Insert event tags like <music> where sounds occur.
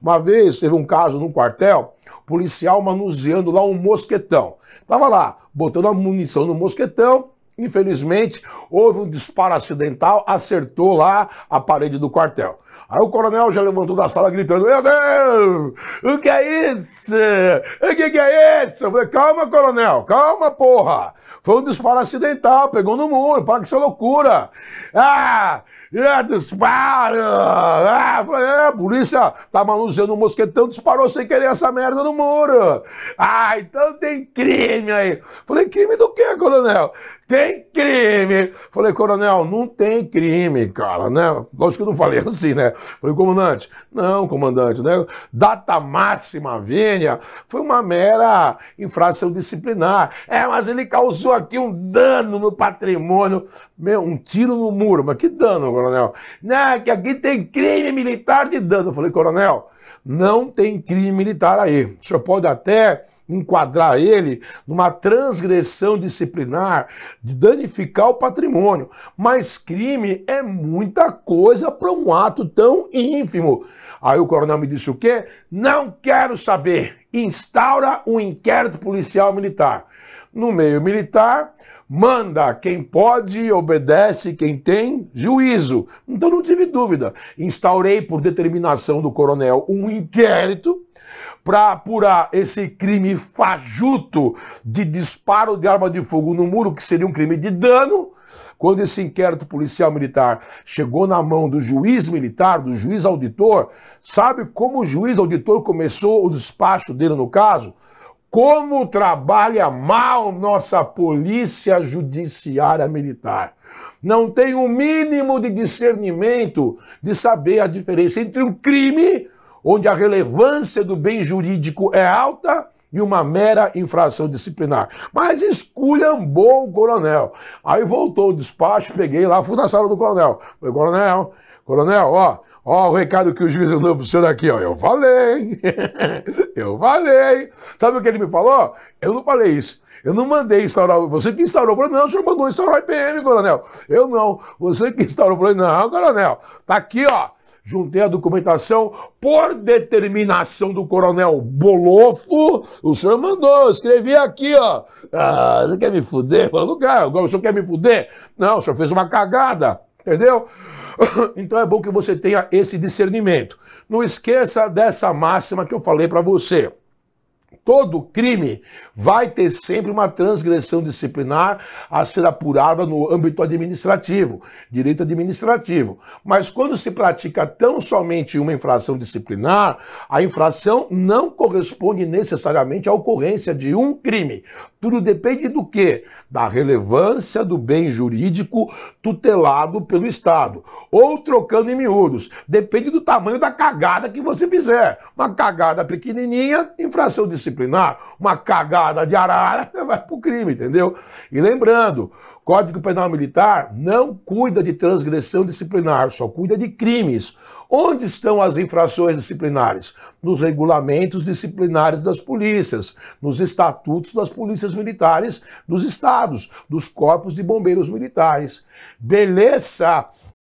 Uma vez teve um caso num quartel, policial manuseando lá um mosquetão. Tava lá, botando a munição no mosquetão, Infelizmente, houve um disparo acidental, acertou lá a parede do quartel. Aí o coronel já levantou da sala gritando: Meu Deus, o que é isso? O que, é isso? Eu falei: Calma, coronel, calma, porra. Foi um disparo acidental, pegou no muro, para que isso é loucura. Ah, é, dispara! Ah, falei, é, polícia tá manuseando um mosquetão, disparou sem querer essa merda no muro. Ah, então tem crime aí. Falei, crime do quê, coronel? Tem crime. Falei, coronel, não tem crime, cara, né? Lógico que eu não falei assim, né? Falei, comandante, não, comandante, né? Data máxima venha foi uma mera infração disciplinar. É, mas ele causou aqui um dano no patrimônio. Meu, um tiro no muro, mas que dano, coronel. Não, que aqui tem crime militar de dano. Eu falei, coronel, não tem crime militar aí. O senhor pode até enquadrar ele numa transgressão disciplinar de danificar o patrimônio, mas crime é muita coisa para um ato tão ínfimo. Aí o coronel me disse o quê? Não quero saber. Instaura um inquérito policial militar. No meio militar, Manda quem pode, obedece quem tem juízo. Então não tive dúvida. Instaurei, por determinação do coronel, um inquérito para apurar esse crime fajuto de disparo de arma de fogo no muro, que seria um crime de dano. Quando esse inquérito policial militar chegou na mão do juiz militar, do juiz auditor, sabe como o juiz auditor começou o despacho dele no caso? como trabalha mal nossa polícia judiciária militar. Não tem o um mínimo de discernimento de saber a diferença entre um crime, onde a relevância do bem jurídico é alta, e uma mera infração disciplinar. Mas esculhambou o coronel. Aí voltou o despacho, peguei lá, fui na sala do coronel. Falei, coronel, coronel, ó, Ó, o recado que o juiz mandou pro senhor aqui, ó. Eu falei, <laughs> eu falei. Sabe o que ele me falou? Eu não falei isso. Eu não mandei instaurar. Você que instaurou. Eu falei, não, o senhor mandou instaurar o IPM, coronel. Eu não. Você que instaurou. Eu falei, não, coronel. Tá aqui, ó. Juntei a documentação por determinação do coronel Bolofo. O senhor mandou. Eu escrevi aqui, ó. Ah, você quer me fuder? Eu falei, não quero. O senhor quer me fuder? Não, o senhor fez uma cagada. Entendeu? <coughs> Então é bom que você tenha esse discernimento. Não esqueça dessa máxima que eu falei para você todo crime vai ter sempre uma transgressão disciplinar a ser apurada no âmbito administrativo, direito administrativo. Mas quando se pratica tão somente uma infração disciplinar, a infração não corresponde necessariamente à ocorrência de um crime. Tudo depende do quê? Da relevância do bem jurídico tutelado pelo Estado. Ou trocando em miúdos, depende do tamanho da cagada que você fizer. Uma cagada pequenininha, infração disciplinar disciplinar, uma cagada de arara, <laughs> vai pro crime, entendeu? E lembrando, Código Penal Militar não cuida de transgressão disciplinar, só cuida de crimes. Onde estão as infrações disciplinares? Nos regulamentos disciplinares das polícias, nos estatutos das polícias militares dos estados, dos corpos de bombeiros militares. Beleza!